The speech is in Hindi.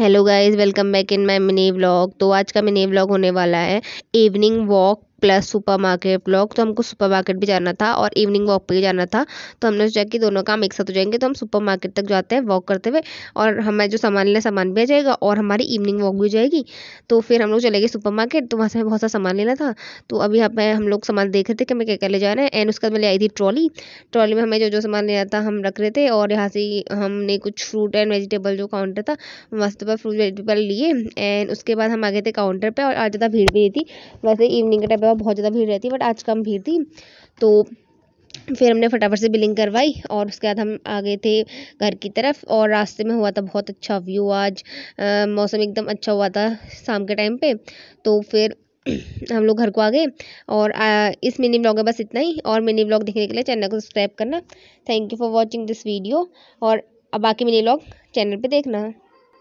hello guys welcome back in my mini vlog तो आज का मिनी व्लॉग होने वाला है evening walk plus super market vlog तो हमको सुपर मार्केट भी जाना था और इवनिंग वॉक पर भी जाना था तो हमने सोचा कि दोनों काम एक साथ हो जाएंगे तो हम सुपर मार्केट तक जाते हैं वॉक करते हुए और हमें जो सामान लेना सामान भी आ जाएगा और हमारी इवनिंग वॉक भी जाएगी तो फिर हम लोग चले गए सुपर मार्केट तो वहाँ से बहुत सारा सामान लेना था तो अभी यहाँ पे हम लोग सामान देख रहे थे कि हमें क्या क्या ले जाना है एंड उसके बाद मैं ले आई थी ट्रॉली ट्रॉली में हमें जो जो सामान लेना था हम रख रहे थे और यहाँ से हमने कुछ फ्रूट एंड वेजिटेबल जो काउंटर था वहाँ से फ्रूट वेजिटेबल लिए एंड उसके बाद हम आ गए थे काउंटर पर और आज ज़्यादा भीड़ भी नहीं थी वैसे इवनिंग का टाइम जगह बहुत ज़्यादा भीड़ रहती है बट आज कम भीड़ थी तो फिर हमने फटाफट से बिलिंग करवाई और उसके बाद हम आ गए थे घर की तरफ और रास्ते में हुआ था बहुत अच्छा व्यू आज आ, मौसम एकदम अच्छा हुआ था शाम के टाइम पे तो फिर हम लोग घर को आ गए और आ, इस मिनी ब्लॉग में बस इतना ही और मिनी ब्लॉग देखने के लिए चैनल को सब्सक्राइब करना thank you for watching this video और अब बाकी मिनी ब्लॉग चैनल पर देखना